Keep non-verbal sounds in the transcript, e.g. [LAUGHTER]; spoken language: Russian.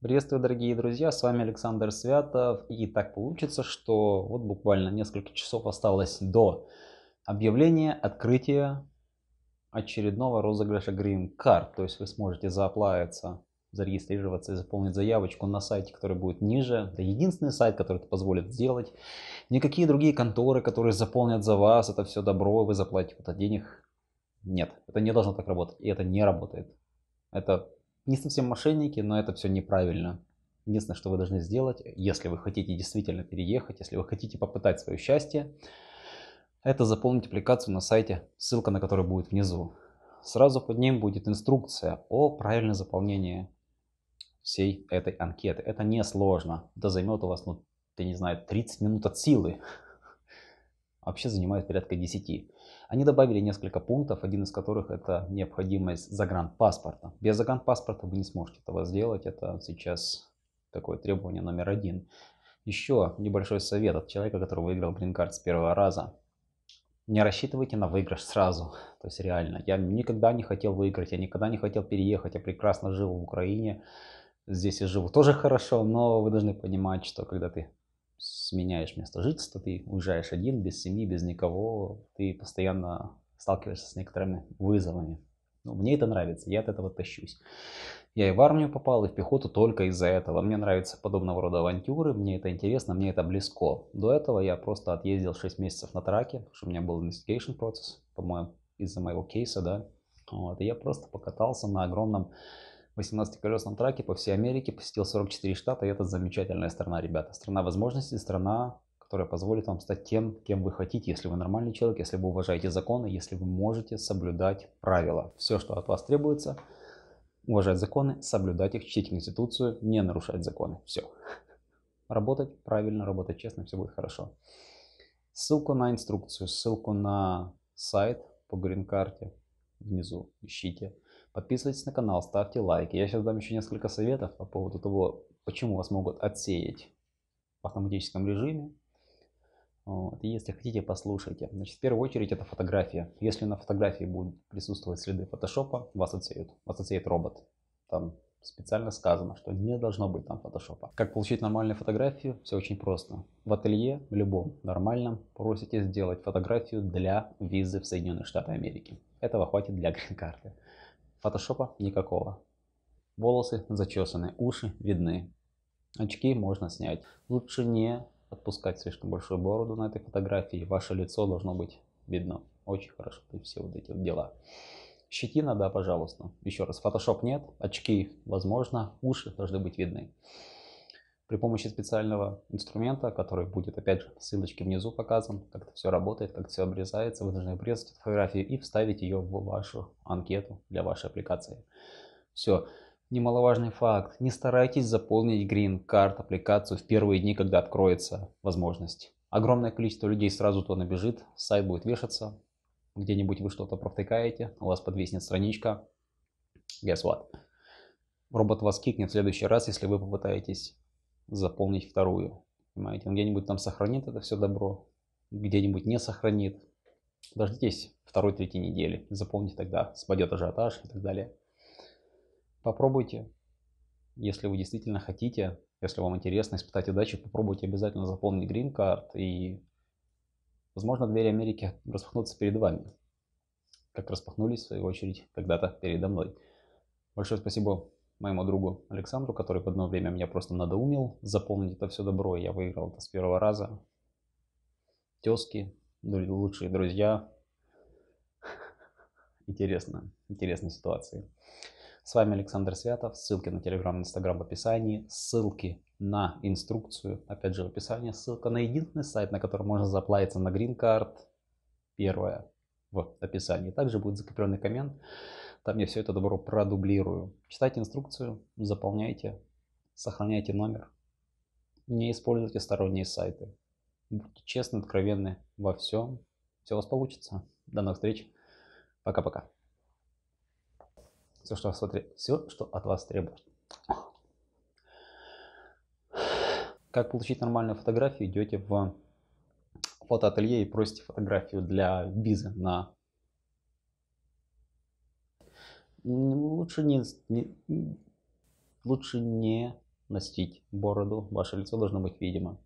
Приветствую, дорогие друзья, с вами Александр Святов. И так получится, что вот буквально несколько часов осталось до объявления открытия очередного розыгрыша Green Card. То есть вы сможете заплавиться, зарегистрироваться и заполнить заявочку на сайте, который будет ниже. Это единственный сайт, который это позволит сделать. Никакие другие конторы, которые заполнят за вас, это все добро, вы заплатите куда денег. Нет, это не должно так работать, и это не работает. Это не совсем мошенники, но это все неправильно. Единственное, что вы должны сделать, если вы хотите действительно переехать, если вы хотите попытать свое счастье, это заполнить аппликацию на сайте, ссылка на которую будет внизу. Сразу под ним будет инструкция о правильном заполнении всей этой анкеты. Это не сложно. Это займет у вас, ну, ты не знаю, 30 минут от силы вообще занимает порядка 10. Они добавили несколько пунктов, один из которых это необходимость загранпаспорта. Без загранпаспорта вы не сможете этого сделать, это сейчас такое требование номер один. Еще небольшой совет от человека, который выиграл грин-карт с первого раза. Не рассчитывайте на выигрыш сразу. То есть реально, я никогда не хотел выиграть, я никогда не хотел переехать, я прекрасно жил в Украине, здесь я живу тоже хорошо, но вы должны понимать, что когда ты сменяешь место жительства, ты уезжаешь один, без семьи, без никого, ты постоянно сталкиваешься с некоторыми вызовами. Ну, мне это нравится, я от этого тащусь. Я и в армию попал, и в пехоту только из-за этого. Мне нравятся подобного рода авантюры, мне это интересно, мне это близко. До этого я просто отъездил 6 месяцев на траке, потому что у меня был investigation процесс, по-моему, из-за моего кейса, да. Вот, и я просто покатался на огромном 18-колесном траке по всей Америке, посетил 44 штата, и это замечательная страна, ребята. Страна возможностей, страна, которая позволит вам стать тем, кем вы хотите, если вы нормальный человек, если вы уважаете законы, если вы можете соблюдать правила. Все, что от вас требуется, уважать законы, соблюдать их, чтить Конституцию, не нарушать законы. Все. Работать правильно, работать честно, все будет хорошо. Ссылку на инструкцию, ссылку на сайт по грин-карте внизу ищите. Подписывайтесь на канал, ставьте лайки. Я сейчас дам еще несколько советов по поводу того, почему вас могут отсеять в автоматическом режиме. Вот. И если хотите, послушайте. Значит, в первую очередь это фотография. Если на фотографии будут присутствовать следы фотошопа, вас отсеют. Вас отсеет робот. Там специально сказано, что не должно быть там фотошопа. Как получить нормальную фотографию? Все очень просто. В ателье, в любом нормальном, просите сделать фотографию для визы в Соединенные Штаты Америки. Этого хватит для грин-карты. [LAUGHS] Фотошопа никакого. Волосы зачесаны, уши видны. Очки можно снять. Лучше не отпускать слишком большую бороду на этой фотографии. Ваше лицо должно быть видно. Очень хорошо, то все вот эти вот дела. Щетина, да, пожалуйста. Еще раз, фотошоп нет, очки, возможно, уши должны быть видны при помощи специального инструмента, который будет, опять же, ссылочки внизу показан, как это все работает, как это все обрезается. Вы должны обрезать эту фотографию и вставить ее в вашу анкету для вашей аппликации. Все. Немаловажный факт. Не старайтесь заполнить Green Card аппликацию в первые дни, когда откроется возможность. Огромное количество людей сразу туда набежит, сайт будет вешаться, где-нибудь вы что-то протыкаете, у вас подвиснет страничка. Guess what? Робот вас кикнет в следующий раз, если вы попытаетесь заполнить вторую. Понимаете, он где-нибудь там сохранит это все добро, где-нибудь не сохранит. Дождитесь второй-третьей недели, заполните тогда, спадет ажиотаж и так далее. Попробуйте, если вы действительно хотите, если вам интересно испытать удачу, попробуйте обязательно заполнить грин-карт и, возможно, двери Америки распахнутся перед вами, как распахнулись, в свою очередь, когда-то передо мной. Большое спасибо моему другу Александру, который в одно время меня просто надоумил заполнить это все добро, и я выиграл это с первого раза. Тески, лучшие друзья. [LAUGHS] Интересно, интересные ситуации. С вами Александр Святов. Ссылки на Телеграм, и Инстаграм в описании. Ссылки на инструкцию, опять же в описании. Ссылка на единственный сайт, на котором можно заплатиться на Green Card. Первое в описании. Также будет закрепленный коммент, там я все это добро продублирую. Читайте инструкцию, заполняйте, сохраняйте номер. Не используйте сторонние сайты. Будьте честны, откровенны во всем. Все у вас получится. До новых встреч. Пока-пока. Все, что, вас, все, что от вас требует. Как получить нормальную фотографию, идете в фотоателье и просите фотографию для визы на... Лучше не, не, лучше не носить бороду. Ваше лицо должно быть видимо.